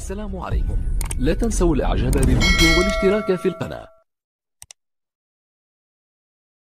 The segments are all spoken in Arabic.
السلام عليكم لا تنسوا الاعجاب بالفيديو والاشتراك في القناة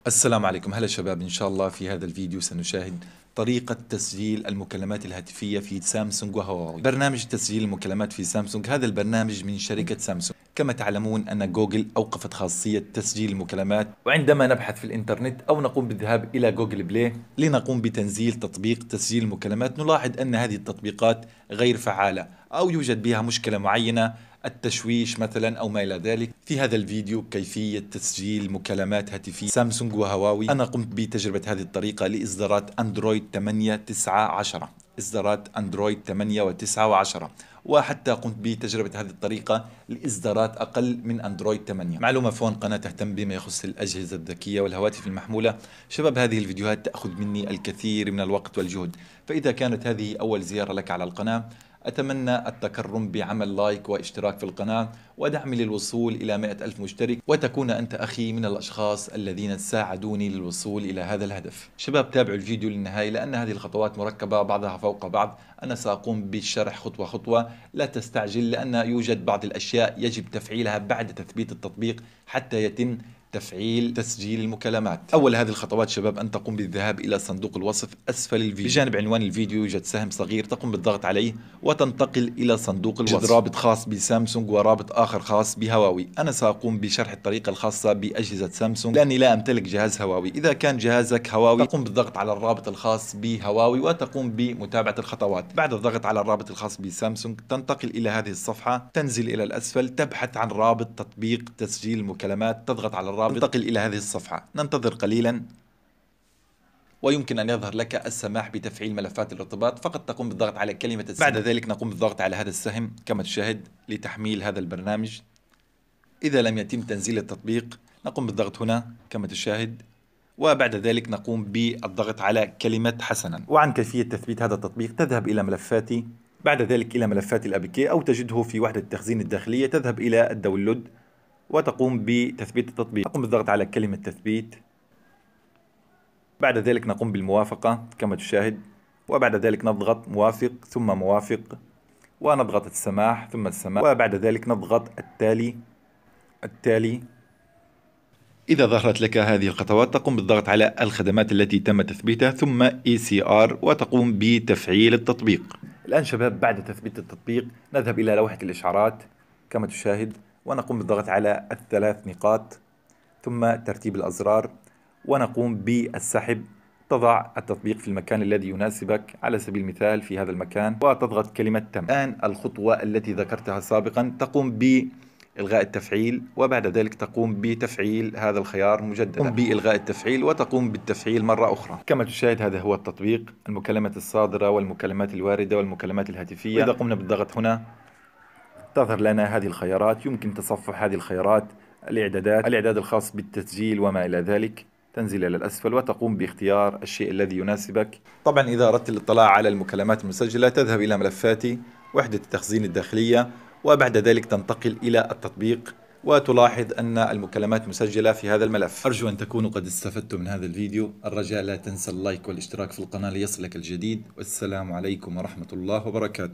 السلام عليكم هلا شباب ان شاء الله في هذا الفيديو سنشاهد طريقة تسجيل المكالمات الهاتفية في سامسونج وهواوي برنامج تسجيل المكالمات في سامسونج هذا البرنامج من شركة سامسونج كما تعلمون أن جوجل أوقفت خاصية تسجيل المكالمات وعندما نبحث في الإنترنت أو نقوم بالذهاب إلى جوجل بلاي لنقوم بتنزيل تطبيق تسجيل المكالمات نلاحظ أن هذه التطبيقات غير فعالة أو يوجد بها مشكلة معينة التشويش مثلا أو ما إلى ذلك في هذا الفيديو كيفية تسجيل مكالمات هاتفية سامسونج وهواوي أنا قمت بتجربة هذه الطريقة لإصدارات أندرويد 8 9 10 إصدارات أندرويد 8 و9 و10 وحتى قمت بتجربة هذه الطريقة لإصدارات أقل من أندرويد 8 معلومة فون قناة تهتم بما يخص الأجهزة الذكية والهواتف المحمولة شباب هذه الفيديوهات تأخذ مني الكثير من الوقت والجهد فإذا كانت هذه أول زيارة لك على القناة أتمنى التكرم بعمل لايك واشتراك في القناة ودعمي للوصول إلى 100 ألف مشترك وتكون أنت أخي من الأشخاص الذين ساعدوني للوصول إلى هذا الهدف شباب تابعوا الفيديو للنهاية لأن هذه الخطوات مركبة بعضها فوق بعض أنا سأقوم بالشرح خطوة خطوة لا تستعجل لأن يوجد بعض الأشياء يجب تفعيلها بعد تثبيت التطبيق حتى يتم تفعيل تسجيل المكالمات أول هذه الخطوات شباب أن تقوم بالذهاب إلى صندوق الوصف أسفل الفيديو بجانب عنوان الفيديو يوجد سهم صغير تقوم بالضغط عليه وتنتقل إلى صندوق الوصف يوجد رابط خاص بسامسونج ورابط آخر خاص بهواوي أنا سأقوم بشرح الطريقة الخاصة بأجهزة سامسونج لأني لا أمتلك جهاز هواوي إذا كان جهازك هواوي تقوم بالضغط على الرابط الخاص بهواوي وتقوم بمتابعة الخطوات بعد الضغط على الرابط الخاص بسامسونج تنتقل إلى هذه الصفحة تنزل إلى الأسفل تبحث عن رابط تطبيق تسجيل المكالمات تضغط على الرابط الرابط ننتقل إلى هذه الصفحة ننتظر قليلا ويمكن أن يظهر لك السماح بتفعيل ملفات الارتباط فقط تقوم بالضغط على كلمة السهم بعد ذلك نقوم بالضغط على هذا السهم كما تشاهد لتحميل هذا البرنامج إذا لم يتم تنزيل التطبيق نقوم بالضغط هنا كما تشاهد وبعد ذلك نقوم بالضغط على كلمة حسنا وعن كيفية تثبيت هذا التطبيق تذهب إلى ملفاتي بعد ذلك إلى ملفات الأبكي أو تجده في وحدة التخزين الداخلية تذهب إلى الدولود وتقوم بتثبيت التطبيق نقوم بالضغط على كلمة تثبيت بعد ذلك نقوم بالموافقة كما تشاهد وبعد ذلك نضغط موافق ثم موافق ونضغط السماح ثم السماح وبعد ذلك نضغط التالي التالي إذا ظهرت لك هذه الخطوات تقوم بالضغط على الخدمات التي تم تثبيتها ثم ECR وتقوم بتفعيل التطبيق الآن شباب بعد تثبيت التطبيق نذهب إلى لوحة الإشعارات كما تشاهد ونقوم بالضغط على الثلاث نقاط ثم ترتيب الأزرار ونقوم بالسحب تضع التطبيق في المكان الذي يناسبك على سبيل المثال في هذا المكان وتضغط كلمة تم الآن الخطوة التي ذكرتها سابقا تقوم ب إلغاء التفعيل وبعد ذلك تقوم بتفعيل هذا الخيار مجددا تقوم بإلغاء التفعيل وتقوم بالتفعيل مرة أخرى كما تشاهد هذا هو التطبيق المكالمة الصادرة والمكالمات الواردة والمكالمات الهاتفية إذا قمنا بالضغط هنا تظهر لنا هذه الخيارات يمكن تصفح هذه الخيارات الإعدادات الإعداد الخاص بالتسجيل وما إلى ذلك تنزل إلى الأسفل وتقوم باختيار الشيء الذي يناسبك طبعا إذا أردت الاطلاع على المكالمات المسجلة تذهب إلى ملفاتي وحدة التخزين الداخلية وبعد ذلك تنتقل إلى التطبيق وتلاحظ أن المكالمات مسجلة في هذا الملف أرجو أن تكونوا قد استفدتم من هذا الفيديو الرجاء لا تنسى اللايك والاشتراك في القناة ليصلك الجديد والسلام عليكم ورحمة الله وبركاته